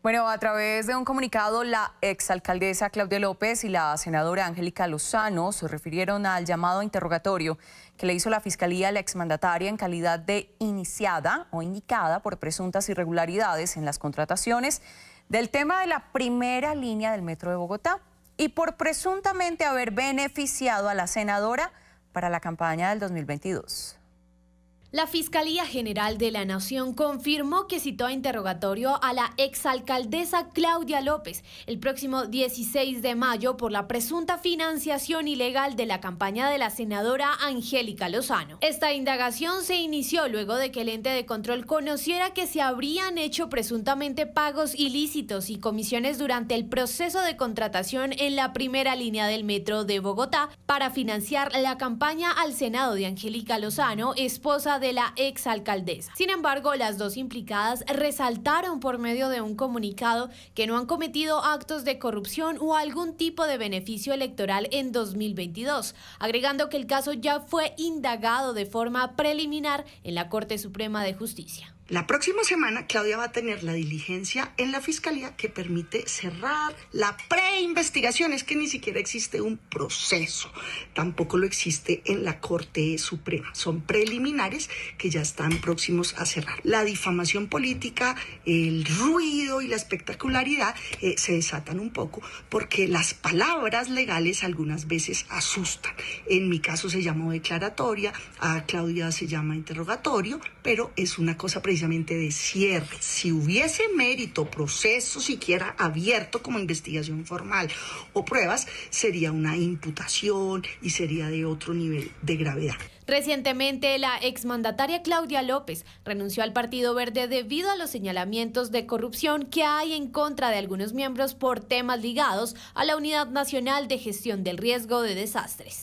Bueno, a través de un comunicado, la exalcaldesa Claudia López y la senadora Angélica Lozano se refirieron al llamado interrogatorio que le hizo la Fiscalía a la exmandataria en calidad de iniciada o indicada por presuntas irregularidades en las contrataciones del tema de la primera línea del Metro de Bogotá y por presuntamente haber beneficiado a la senadora para la campaña del 2022. La Fiscalía General de la Nación confirmó que citó a interrogatorio a la exalcaldesa Claudia López el próximo 16 de mayo por la presunta financiación ilegal de la campaña de la senadora Angélica Lozano. Esta indagación se inició luego de que el ente de control conociera que se habrían hecho presuntamente pagos ilícitos y comisiones durante el proceso de contratación en la primera línea del metro de Bogotá para financiar la campaña al Senado de Angélica Lozano, esposa de la exalcaldesa. Sin embargo, las dos implicadas resaltaron por medio de un comunicado que no han cometido actos de corrupción o algún tipo de beneficio electoral en 2022, agregando que el caso ya fue indagado de forma preliminar en la Corte Suprema de Justicia. La próxima semana, Claudia va a tener la diligencia en la fiscalía que permite cerrar la preinvestigación. Es que ni siquiera existe un proceso, tampoco lo existe en la Corte Suprema. Son preliminares que ya están próximos a cerrar. La difamación política, el ruido y la espectacularidad eh, se desatan un poco porque las palabras legales algunas veces asustan. En mi caso se llamó declaratoria, a Claudia se llama interrogatorio, pero es una cosa precisa precisamente de cierre. Si hubiese mérito, proceso siquiera abierto como investigación formal o pruebas, sería una imputación y sería de otro nivel de gravedad. Recientemente, la exmandataria Claudia López renunció al Partido Verde debido a los señalamientos de corrupción que hay en contra de algunos miembros por temas ligados a la Unidad Nacional de Gestión del Riesgo de Desastres.